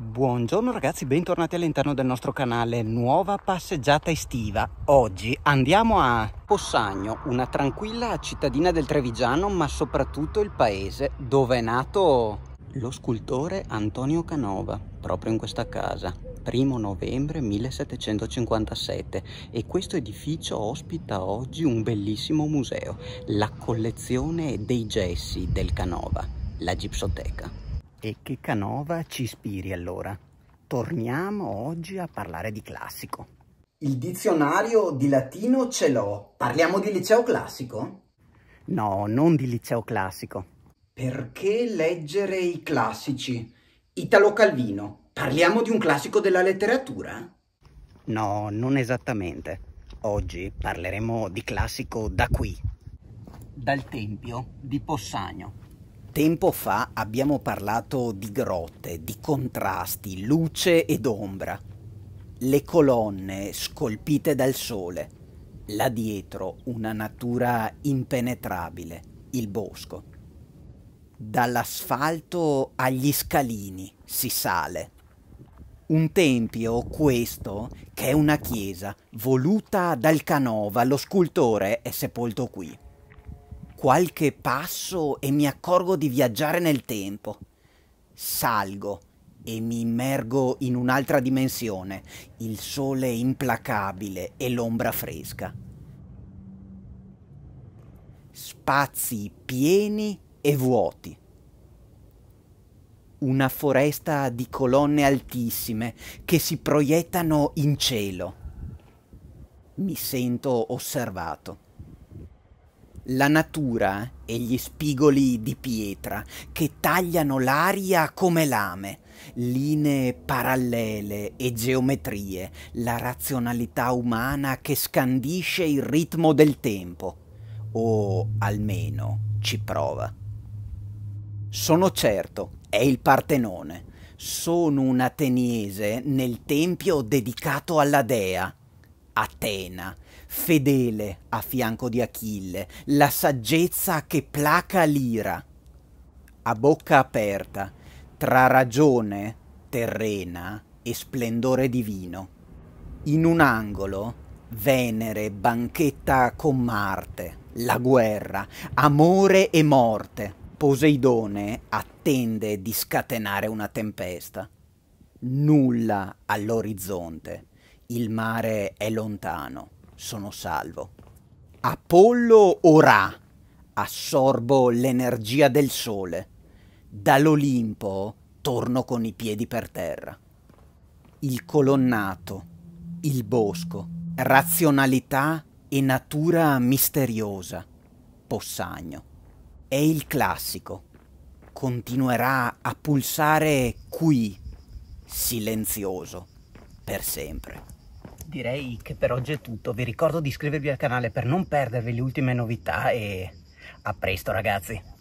Buongiorno ragazzi, bentornati all'interno del nostro canale Nuova passeggiata estiva. Oggi andiamo a Possagno, una tranquilla cittadina del Trevigiano, ma soprattutto il paese dove è nato lo scultore Antonio Canova, proprio in questa casa. 1 novembre 1757 e questo edificio ospita oggi un bellissimo museo, la collezione dei gessi del Canova, la Gipsoteca. E che Canova ci ispiri allora. Torniamo oggi a parlare di classico. Il dizionario di latino ce l'ho. Parliamo di liceo classico? No, non di liceo classico. Perché leggere i classici? Italo Calvino. Parliamo di un classico della letteratura? No, non esattamente. Oggi parleremo di classico da qui, dal Tempio di Possagno tempo fa abbiamo parlato di grotte, di contrasti, luce ed ombra, le colonne scolpite dal sole, là dietro una natura impenetrabile, il bosco. Dall'asfalto agli scalini si sale. Un tempio, questo, che è una chiesa, voluta dal Canova, lo scultore è sepolto qui qualche passo e mi accorgo di viaggiare nel tempo. Salgo e mi immergo in un'altra dimensione, il sole implacabile e l'ombra fresca. Spazi pieni e vuoti. Una foresta di colonne altissime che si proiettano in cielo. Mi sento osservato la natura e gli spigoli di pietra che tagliano l'aria come lame, linee parallele e geometrie, la razionalità umana che scandisce il ritmo del tempo, o almeno ci prova. Sono certo, è il Partenone. Sono un ateniese nel tempio dedicato alla dea. Atena, fedele a fianco di Achille, la saggezza che placa l'ira. A bocca aperta, tra ragione terrena e splendore divino. In un angolo, Venere banchetta con Marte, la guerra, amore e morte. Poseidone attende di scatenare una tempesta. Nulla all'orizzonte il mare è lontano, sono salvo. Apollo ora assorbo l'energia del sole. Dall'Olimpo torno con i piedi per terra. Il colonnato, il bosco, razionalità e natura misteriosa. Possagno. È il classico. Continuerà a pulsare qui, silenzioso, per sempre direi che per oggi è tutto. Vi ricordo di iscrivervi al canale per non perdervi le ultime novità e a presto ragazzi.